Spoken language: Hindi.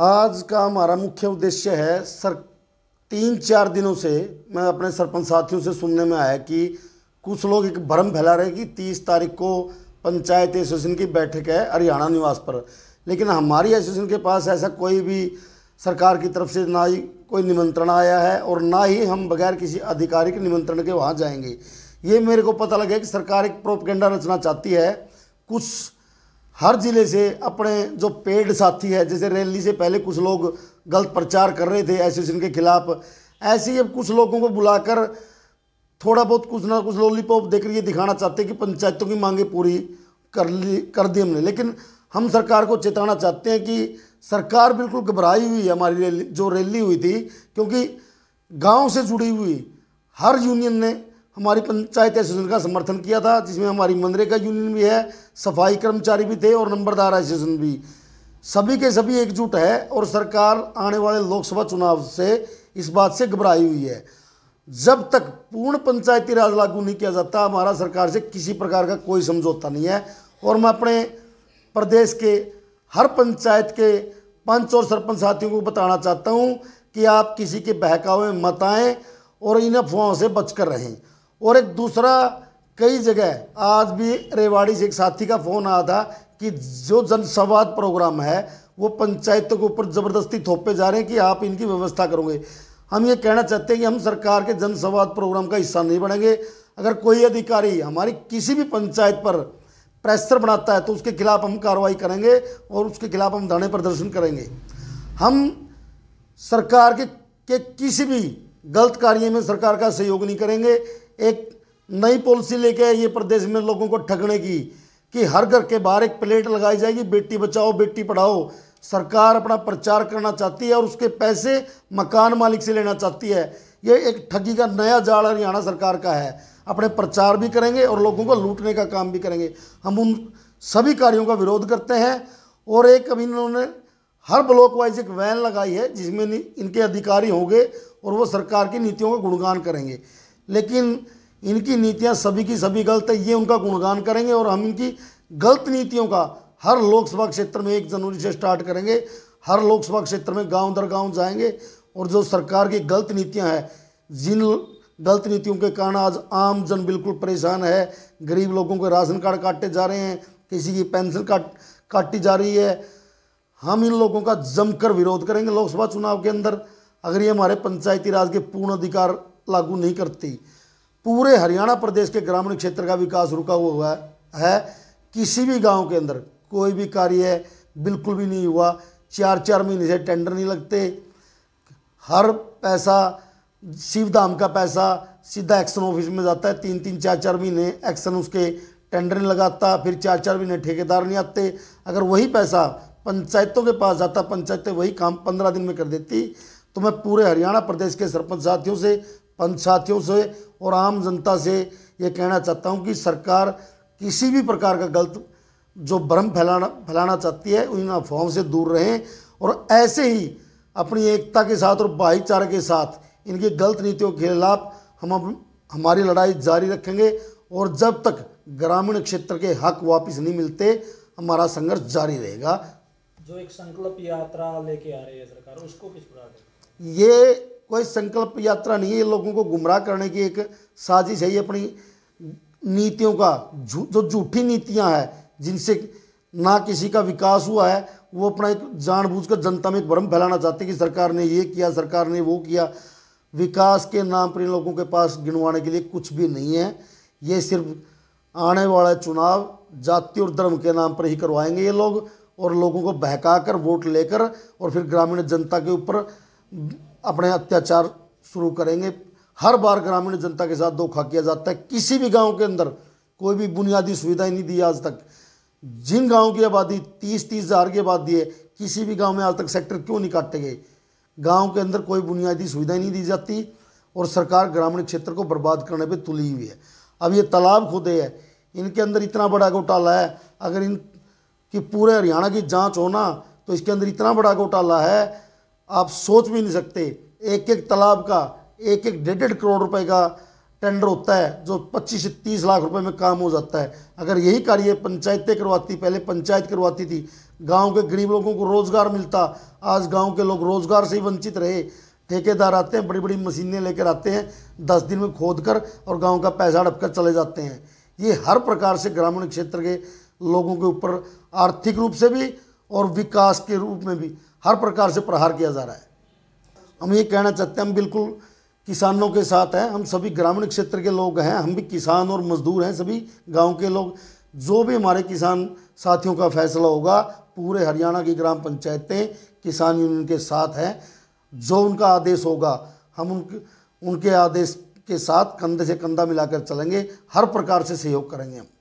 आज का हमारा मुख्य उद्देश्य है सर तीन चार दिनों से मैं अपने सरपंच साथियों से सुनने में आया कि कुछ लोग एक भ्रम फैला रहे कि तीस तारीख को पंचायत एसोसिएशन की बैठक है हरियाणा निवास पर लेकिन हमारी एसोसिएशन के पास ऐसा कोई भी सरकार की तरफ से ना ही कोई निमंत्रण आया है और ना ही हम बगैर किसी आधिकारिक निमंत्रण के वहाँ जाएंगे ये मेरे को पता लगे कि सरकार एक प्रोपगेंडा रचना चाहती है कुछ हर ज़िले से अपने जो पेड साथी है जैसे रैली से पहले कुछ लोग गलत प्रचार कर रहे थे एसोसिएशन के खिलाफ ऐसे ही अब कुछ लोगों को बुलाकर थोड़ा बहुत कुछ ना कुछ देख देकर ये दिखाना चाहते हैं कि पंचायतों की मांगें पूरी कर ली कर दी हमने लेकिन हम सरकार को चेताना चाहते हैं कि सरकार बिल्कुल घबराई हुई है हमारी रैली जो रैली हुई थी क्योंकि गांव से जुड़ी हुई हर यूनियन ने हमारी पंचायत एसोसिएशन का समर्थन किया था जिसमें हमारी मनरेगा यूनियन भी है सफाई कर्मचारी भी थे और नंबरदार एसोसिएशन भी सभी के सभी एकजुट है और सरकार आने वाले लोकसभा चुनाव से इस बात से घबराई हुई है जब तक पूर्ण पंचायती राज लागू नहीं किया जाता हमारा सरकार से किसी प्रकार का कोई समझौता नहीं है और मैं अपने प्रदेश के हर पंचायत के पंच और सरपंच साथियों को बताना चाहता हूँ कि आप किसी के बहकावे में मत आएँ और इन अफवाहों से बचकर रहें और एक दूसरा कई जगह आज भी रेवाड़ी से एक साथी का फ़ोन आया था कि जो जनसंवाद प्रोग्राम है वो पंचायतों के ऊपर ज़बरदस्ती थोपे जा रहे हैं कि आप इनकी व्यवस्था करोगे हम ये कहना चाहते हैं कि हम सरकार के जनसंवाद प्रोग्राम का हिस्सा नहीं बनेंगे अगर कोई अधिकारी हमारी किसी भी पंचायत पर प्रेशर बनाता है तो उसके खिलाफ हम कार्रवाई करेंगे और उसके खिलाफ हम धरने प्रदर्शन करेंगे हम सरकार के, के किसी भी गलत कार्य में सरकार का सहयोग नहीं करेंगे एक नई पॉलिसी लेके आई है प्रदेश में लोगों को ठगने की कि हर घर के बाहर एक प्लेट लगाई जाएगी बेटी बचाओ बेटी पढ़ाओ सरकार अपना प्रचार करना चाहती है और उसके पैसे मकान मालिक से लेना चाहती है ये एक ठगी का नया जाल हरियाणा सरकार का है अपने प्रचार भी करेंगे और लोगों को लूटने का काम भी करेंगे हम उन सभी कार्यों का विरोध करते हैं और एक अभी इन्होंने हर ब्लॉक वाइज एक वैन लगाई है जिसमें इनके अधिकारी होंगे और वो सरकार की नीतियों का गुणगान करेंगे लेकिन इनकी नीतियां सभी की सभी गलत है ये उनका गुणगान करेंगे और हम इनकी गलत नीतियों का हर लोकसभा क्षेत्र में एक जनवरी से स्टार्ट करेंगे हर लोकसभा क्षेत्र में गांव दर गांव जाएंगे और जो सरकार की गलत नीतियां हैं जिन गलत नीतियों के कारण आज आम जन बिल्कुल परेशान है गरीब लोगों के राशन कार्ड काटे जा रहे हैं किसी की पेंशन काट काटी जा रही है हम इन लोगों का जमकर विरोध करेंगे लोकसभा चुनाव के अंदर अगर ये हमारे पंचायती राज के पूर्ण अधिकार लागू नहीं करती पूरे हरियाणा प्रदेश के ग्रामीण क्षेत्र का विकास रुका हुआ हुआ है किसी भी गांव के अंदर कोई भी कार्य बिल्कुल भी नहीं हुआ चार चार महीने से टेंडर नहीं लगते हर पैसा शिवधाम का पैसा सीधा एक्शन ऑफिस में जाता है तीन तीन चार चार महीने एक्शन उसके टेंडर नहीं लगाता फिर चार चार महीने ठेकेदार नहीं आते अगर वही पैसा पंचायतों के पास जाता पंचायतें वही काम पंद्रह दिन में कर देती तो मैं पूरे हरियाणा प्रदेश के सरपंच साथियों से पंच साथियों से और आम जनता से ये कहना चाहता हूँ कि सरकार किसी भी प्रकार का गलत जो भ्रम फैलाना फैलाना चाहती है उन अफवाहों से दूर रहें और ऐसे ही अपनी एकता के साथ और भाईचारे के साथ इनकी गलत नीतियों के खिलाफ हम हमारी लड़ाई जारी रखेंगे और जब तक ग्रामीण क्षेत्र के हक वापस नहीं मिलते हमारा संघर्ष जारी रहेगा जो एक संकल्प यात्रा लेके आ रही है सरकार उसको किस प्रकार ये कोई संकल्प यात्रा नहीं है ये लोगों को गुमराह करने की एक साजिश है ये अपनी नीतियों का जू, जो झूठी नीतियां हैं जिनसे ना किसी का विकास हुआ है वो अपना एक जानबूझकर जनता में एक भ्रम फैलाना चाहते हैं कि सरकार ने ये किया सरकार ने वो किया विकास के नाम पर इन लोगों के पास गिनवाने के लिए कुछ भी नहीं है ये सिर्फ आने वाला चुनाव जाति और धर्म के नाम पर ही करवाएंगे ये लोग और लोगों को बहका कर वोट लेकर और फिर ग्रामीण जनता के ऊपर अपने अत्याचार शुरू करेंगे हर बार ग्रामीण जनता के साथ धोखा किया जाता है किसी भी गांव के अंदर कोई भी बुनियादी सुविधाएं नहीं दी आज तक जिन गाँव की आबादी तीस तीस हज़ार की आबादी है किसी भी गाँव में आज तक सेक्टर क्यों नहीं काटे गए गाँव के अंदर कोई बुनियादी सुविधाएं नहीं दी जाती और सरकार ग्रामीण क्षेत्र को बर्बाद करने पर तुली हुई है अब ये तालाब खुदे है इनके अंदर इतना बड़ा घोटाला है अगर इन कि पूरे हरियाणा की जांच होना तो इसके अंदर इतना बड़ा घोटाला है आप सोच भी नहीं सकते एक एक तालाब का एक एक डेढ़ डेढ़ करोड़ रुपए का टेंडर होता है जो 25 से 30 लाख रुपए में काम हो जाता है अगर यही कार्य पंचायतें करवाती पहले पंचायत करवाती थी गांव के गरीब लोगों को रोज़गार मिलता आज गांव के लोग रोज़गार से ही वंचित रहे ठेकेदार आते हैं बड़ी बड़ी मशीनें लेकर आते हैं दस दिन में खोद कर और गाँव का पैसा हड़प कर चले जाते हैं ये हर प्रकार से ग्रामीण क्षेत्र के लोगों के ऊपर आर्थिक रूप से भी और विकास के रूप में भी हर प्रकार से प्रहार किया जा रहा है हम ये कहना चाहते हैं हम बिल्कुल किसानों के साथ हैं हम सभी ग्रामीण क्षेत्र के लोग हैं हम भी किसान और मजदूर हैं सभी गांव के लोग जो भी हमारे किसान साथियों का फैसला होगा पूरे हरियाणा की ग्राम पंचायतें किसान यूनियन के साथ हैं जो उनका आदेश होगा हम उनके उनके आदेश के साथ कंधे से कंधा मिलाकर चलेंगे हर प्रकार से सहयोग करेंगे हम